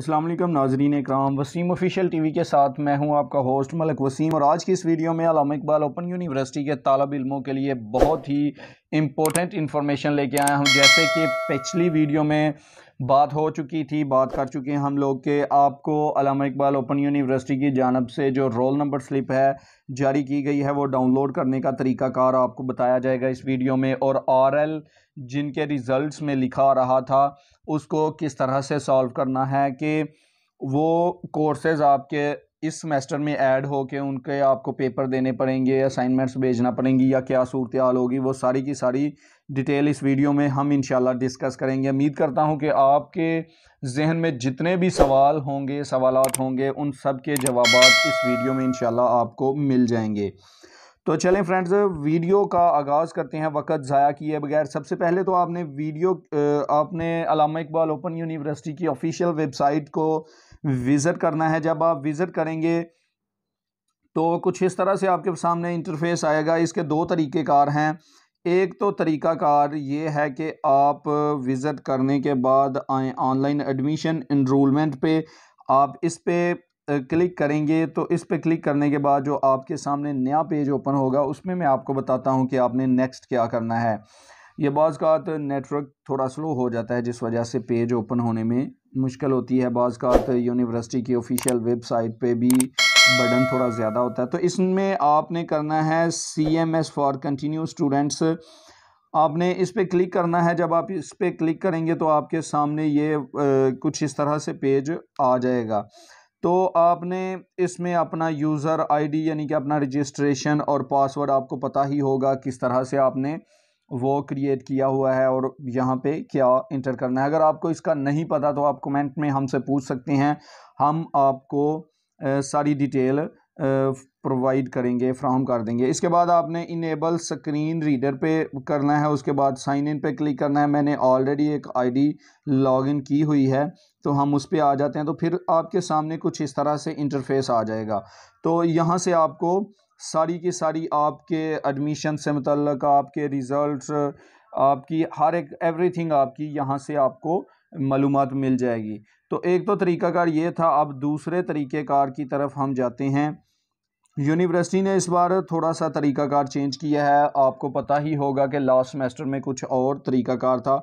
असलम नाजरीन कराम Wasim official TV के साथ मैं हूं आपका होस्ट मलक वसीम और आज की इस वीडियो में अलामा इकबाल ओपन यूनिवर्सिटी के तालब इलमों के लिए बहुत ही इम्पोर्टेंट इन्फॉर्मेशन लेके आया हूं जैसे कि पिछली वीडियो में बात हो चुकी थी बात कर चुके हैं हम लोग के आपको अलामा इकबाल ओपन यूनिवर्सिटी की जानब से जो रोल नंबर स्लिप है जारी की गई है वो डाउनलोड करने का तरीकाकार आपको बताया जाएगा इस वीडियो में और आरएल जिनके रिज़ल्ट में लिखा रहा था उसको किस तरह से सॉल्व करना है कि वो कोर्सेज़ आपके इस सेमेस्टर में ऐड हो के उनके आपको पेपर देने पड़ेंगे असाइनमेंट्स भेजना पड़ेंगी या क्या सूरत हाल होगी वो सारी की सारी डिटेल इस वीडियो में हम इनशाला डिस्कस करेंगे उम्मीद करता हूँ कि आपके जहन में जितने भी सवाल होंगे सवाल होंगे उन सब के जवाब इस वीडियो में इनशाला आपको मिल जाएंगे तो चलें फ्रेंड्स वीडियो का आगाज़ करते हैं वक्त ज़ाया किए बगैर सबसे पहले तो आपने वीडियो आपने अलामा इकबाल ओपन यूनिवर्सिटी की ऑफिशियल वेबसाइट को विज़िट करना है जब आप विज़िट करेंगे तो कुछ इस तरह से आपके सामने इंटरफेस आएगा इसके दो तरीक़ेकार हैं एक तो तरीक़ाकार ये है कि आप विज़िट करने के बाद आए ऑनलाइन एडमिशन इनरोलमेंट पे आप इस पर क्लिक करेंगे तो इस पर क्लिक करने के बाद जो आपके सामने नया पेज ओपन होगा उसमें मैं आपको बताता हूँ कि आपने नेक्स्ट क्या करना है ये बाज़ का नेटवर्क थोड़ा स्लो हो जाता है जिस वजह से पेज ओपन होने में मुश्किल होती है बाज़ का यूनिवर्सिटी की ऑफिशियल वेबसाइट पे भी बटन थोड़ा ज़्यादा होता है तो इसमें आपने करना है C M S for continue students आपने इस पर क्लिक करना है जब आप इस पर क्लिक करेंगे तो आपके सामने ये आ, कुछ इस तरह से पेज आ जाएगा तो आपने इसमें अपना यूज़र आईडी यानी कि अपना रजिस्ट्रेशन और पासवर्ड आपको पता ही होगा किस तरह से आपने वो क्रिएट किया हुआ है और यहाँ पे क्या इंटर करना है अगर आपको इसका नहीं पता तो आप कमेंट में हमसे पूछ सकते हैं हम आपको सारी डिटेल प्रोवाइड करेंगे फ्राहम कर देंगे इसके बाद आपने इनेबल स्क्रीन रीडर पे करना है उसके बाद साइन इन पे क्लिक करना है मैंने ऑलरेडी एक आईडी लॉगिन की हुई है तो हम उस पर आ जाते हैं तो फिर आपके सामने कुछ इस तरह से इंटरफेस आ जाएगा तो यहाँ से आपको सारी की सारी आपके एडमिशन से मतलब आपके रिज़ल्ट आपकी हर एक एवरी आपकी यहाँ से आपको मालूम मिल जाएगी तो एक तो तरीक़ाकार ये था अब दूसरे तरीक़ेकार की तरफ हम जाते हैं यूनिवर्सिटी ने इस बार थोड़ा सा तरीकाकार चेंज किया है आपको पता ही होगा कि लास्ट सेमेस्टर में कुछ और तरीकाकार था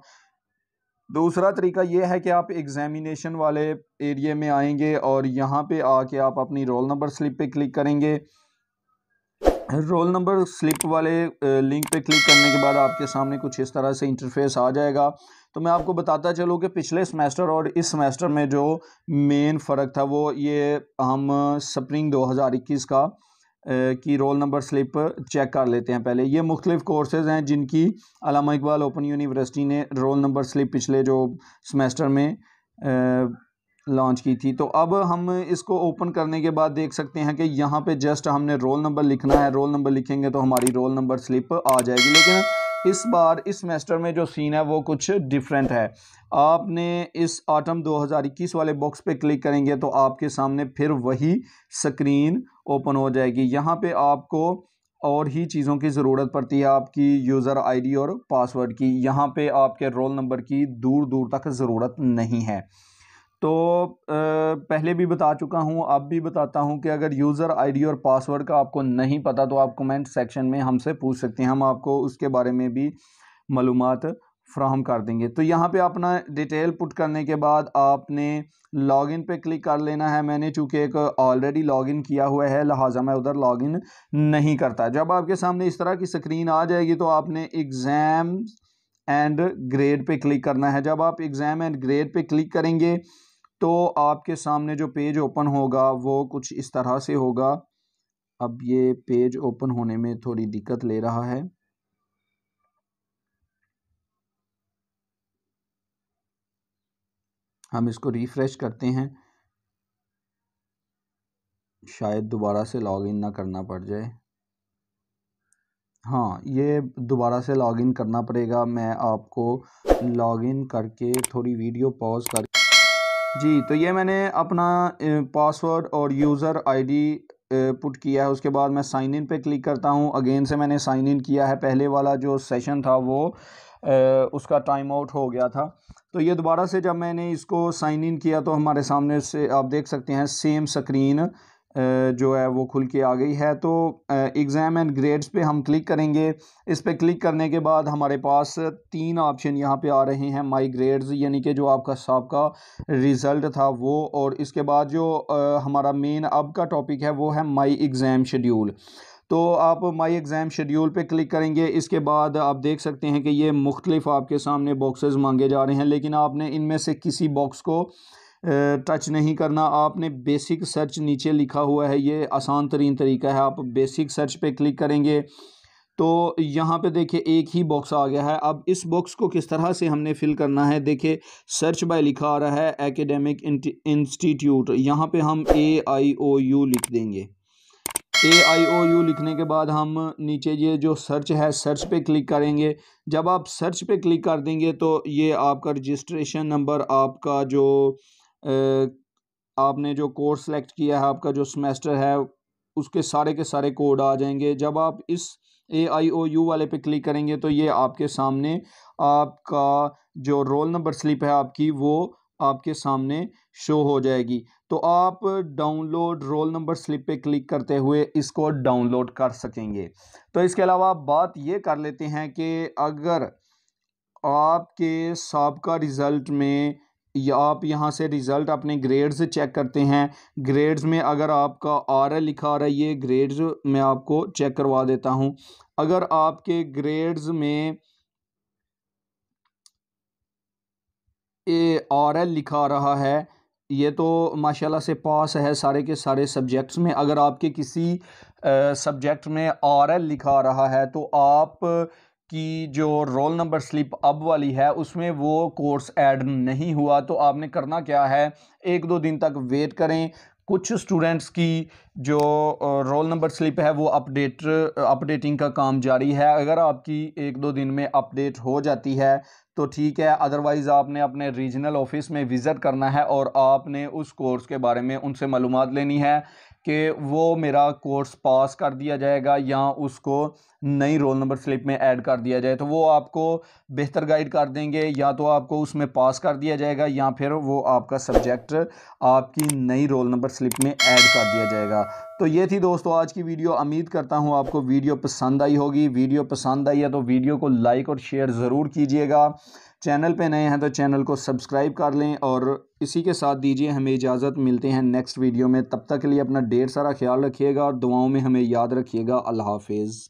दूसरा तरीका ये है कि आप एग्ज़ामिनेशन वाले एरिए में आएंगे और यहाँ पे आके आप अपनी रोल नंबर स्लिप पे क्लिक करेंगे रोल नंबर स्लिप वाले लिंक पे क्लिक करने के बाद आपके सामने कुछ इस तरह से इंटरफेस आ जाएगा तो मैं आपको बताता चलूँ कि पिछले सेमेस्टर और इस सेमेस्टर में जो मेन फ़र्क था वो ये हम स्प्रिंग 2021 का की रोल नंबर स्लिप चेक कर लेते हैं पहले ये मुख्तलिफ कोर्सेज़ हैं जिनकी अलामा इकबाल ओपन यूनिवर्सिटी ने रोल नंबर स्लिप पिछले जो सेमेस्टर में लॉन्च की थी तो अब हम इसको ओपन करने के बाद देख सकते हैं कि यहाँ पे जस्ट हमने रोल नंबर लिखना है रोल नंबर लिखेंगे तो हमारी रोल नंबर स्लिप आ जाएगी लेकिन इस बार इस सेमेस्टर में जो सीन है वो कुछ डिफरेंट है आपने इस आटम 2021 वाले बॉक्स पे क्लिक करेंगे तो आपके सामने फिर वही स्क्रीन ओपन हो जाएगी यहाँ पे आपको और ही चीज़ों की ज़रूरत पड़ती है आपकी यूज़र आईडी और पासवर्ड की यहाँ पे आपके रोल नंबर की दूर दूर तक ज़रूरत नहीं है तो पहले भी बता चुका हूँ अब भी बताता हूँ कि अगर यूज़र आईडी और पासवर्ड का आपको नहीं पता तो आप कमेंट सेक्शन में हमसे पूछ सकते हैं हम आपको उसके बारे में भी मालूम फ्राहम कर देंगे तो यहाँ पे अपना डिटेल पुट करने के बाद आपने लॉगिन पे क्लिक कर लेना है मैंने चूँकि एक ऑलरेडी लॉगिन किया हुआ है लिहाजा मैं उधर लॉगिन नहीं करता जब आपके सामने इस तरह की स्क्रीन आ जाएगी तो आपने एग्ज़ाम एंड ग्रेड पे क्लिक करना है जब आप एग्ज़ाम एंड ग्रेड पे क्लिक करेंगे तो आपके सामने जो पेज ओपन होगा वो कुछ इस तरह से होगा अब ये पेज ओपन होने में थोड़ी दिक्कत ले रहा है हम इसको रिफ़्रेश करते हैं शायद दोबारा से लॉगिन ना करना पड़ जाए हाँ ये दोबारा से लॉगिन करना पड़ेगा मैं आपको लॉगिन करके थोड़ी वीडियो पॉज कर जी तो ये मैंने अपना पासवर्ड और यूज़र आईडी पुट किया है उसके बाद मैं साइन इन पे क्लिक करता हूँ अगेन से मैंने साइन इन किया है पहले वाला जो सेशन था वो उसका टाइम आउट हो गया था तो ये दोबारा से जब मैंने इसको साइन इन किया तो हमारे सामने से आप देख सकते हैं सेम स्क्रीन जो है वो खुल के आ गई है तो एग्ज़ाम एंड ग्रेड्स पे हम क्लिक करेंगे इस पर क्लिक करने के बाद हमारे पास तीन ऑप्शन यहाँ पे आ रहे हैं माई ग्रेड्स यानी कि जो आपका सबका रिज़ल्ट था वो और इसके बाद जो हमारा मेन अब का टॉपिक है वो है माई एग्ज़ाम शेड्यूल तो आप माई एग्ज़ाम शेड्यूल पे क्लिक करेंगे इसके बाद आप देख सकते हैं कि ये मुख्तलिफ आपके सामने बॉक्सेस मांगे जा रहे हैं लेकिन आपने इनमें से किसी बॉक्स को टच नहीं करना आपने बेसिक सर्च नीचे लिखा हुआ है ये आसान तरीन तरीका है आप बेसिक सर्च पे क्लिक करेंगे तो यहाँ पे देखिए एक ही बॉक्स आ गया है अब इस बॉक्स को किस तरह से हमने फिल करना है देखिए सर्च बाय लिखा आ रहा है एकेडमिक इंस्टीट्यूट यहाँ पे हम ए आई ओ यू लिख देंगे ए आई ओ यू लिखने के बाद हम नीचे ये जो सर्च है सर्च पे क्लिक करेंगे जब आप सर्च पे क्लिक कर देंगे तो ये आपका रजिस्ट्रेशन नंबर आपका जो आपने जो कोर्स सेलेक्ट किया है आपका जो सेमेस्टर है उसके सारे के सारे कोड आ जाएंगे जब आप इस ए आई ओ यू वाले पे क्लिक करेंगे तो ये आपके सामने आपका जो रोल नंबर स्लिप है आपकी वो आपके सामने शो हो जाएगी तो आप डाउनलोड रोल नंबर स्लिप पे क्लिक करते हुए इसको डाउनलोड कर सकेंगे तो इसके अलावा बात ये कर लेते हैं कि अगर आपके सबका रिज़ल्ट में या आप यहाँ से रिज़ल्ट अपने ग्रेड्स चेक करते हैं ग्रेड्स में अगर आपका आर लिखा आ रहा है ये ग्रेड्स मैं आपको चेक करवा देता हूँ अगर आपके ग्रेड्स में ए आर लिखा आ रहा है ये तो माशाल्लाह से पास है सारे के सारे सब्जेक्ट्स में अगर आपके किसी सब्जेक्ट में आर लिखा आ रहा है तो आप की जो रोल नंबर स्लिप अब वाली है उसमें वो कोर्स ऐड नहीं हुआ तो आपने करना क्या है एक दो दिन तक वेट करें कुछ स्टूडेंट्स की जो रोल नंबर स्लिप है वो अपडेट अपडेटिंग का काम जारी है अगर आपकी एक दो दिन में अपडेट हो जाती है तो ठीक है अदरवाइज़ आपने अपने रीजनल ऑफिस में विज़िट करना है और आपने उस कोर्स के बारे में उनसे मालूम लेनी है कि वो मेरा कोर्स पास कर दिया जाएगा या उसको नई रोल नंबर स्लिप में ऐड कर दिया जाए तो वो आपको बेहतर गाइड कर देंगे या तो आपको उसमें पास कर दिया जाएगा या फिर वो आपका सब्जेक्ट आपकी नई रोल नंबर स्लिप में ऐड कर दिया जाएगा तो ये थी दोस्तों आज की वीडियो उम्मीद करता हूँ आपको वीडियो पसंद आई होगी वीडियो पसंद आई है तो वीडियो को लाइक और शेयर ज़रूर कीजिएगा चैनल पे नए हैं तो चैनल को सब्सक्राइब कर लें और इसी के साथ दीजिए हमें इजाज़त मिलते हैं नेक्स्ट वीडियो में तब तक के लिए अपना ढेर सारा ख्याल रखिएगा और दुआओं में हमें याद रखिएगा अल्लाह हाफिज़